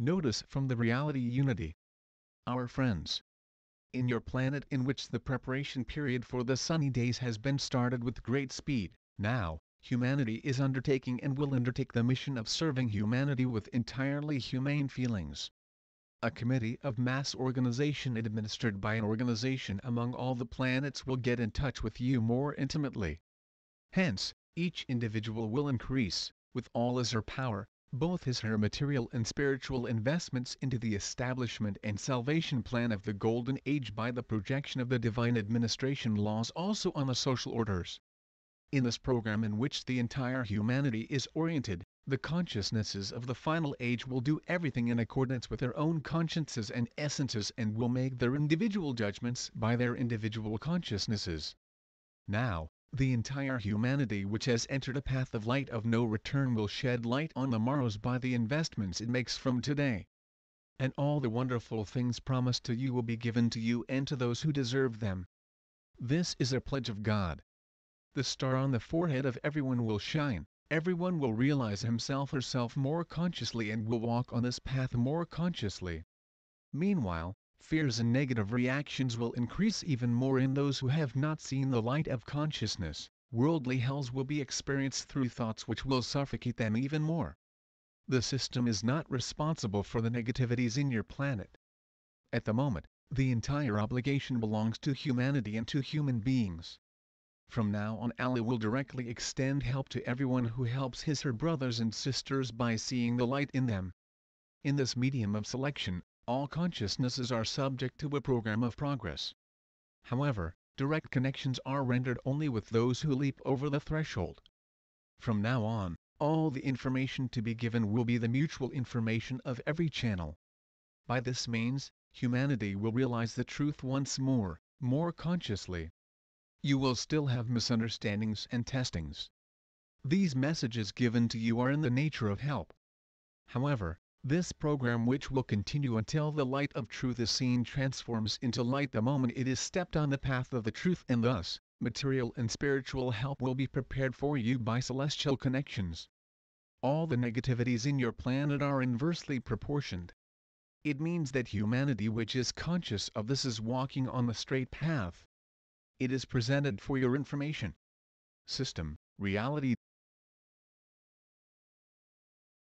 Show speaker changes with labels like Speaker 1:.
Speaker 1: Notice from the reality unity. Our friends. In your planet in which the preparation period for the sunny days has been started with great speed, now, humanity is undertaking and will undertake the mission of serving humanity with entirely humane feelings. A committee of mass organization administered by an organization among all the planets will get in touch with you more intimately. Hence, each individual will increase, with all his or power, both his her material and spiritual investments into the establishment and salvation plan of the Golden Age by the projection of the divine administration laws also on the social orders. In this program in which the entire humanity is oriented, the consciousnesses of the final age will do everything in accordance with their own consciences and essences and will make their individual judgments by their individual consciousnesses. Now, the entire humanity which has entered a path of light of no return will shed light on the morrows by the investments it makes from today. And all the wonderful things promised to you will be given to you and to those who deserve them. This is a pledge of God. The star on the forehead of everyone will shine, everyone will realize himself or self more consciously and will walk on this path more consciously. Meanwhile, fears and negative reactions will increase even more in those who have not seen the light of consciousness, worldly hells will be experienced through thoughts which will suffocate them even more. The system is not responsible for the negativities in your planet. At the moment, the entire obligation belongs to humanity and to human beings. From now on Ali will directly extend help to everyone who helps his her brothers and sisters by seeing the light in them. In this medium of selection, all consciousnesses are subject to a program of progress. However, direct connections are rendered only with those who leap over the threshold. From now on, all the information to be given will be the mutual information of every channel. By this means, humanity will realize the truth once more, more consciously. You will still have misunderstandings and testings. These messages given to you are in the nature of help. However, this program which will continue until the light of truth is seen transforms into light the moment it is stepped on the path of the truth and thus, material and spiritual help will be prepared for you by celestial connections. All the negativities in your planet are inversely proportioned. It means that humanity which is conscious of this is walking on the straight path. It is presented for your information. System, reality,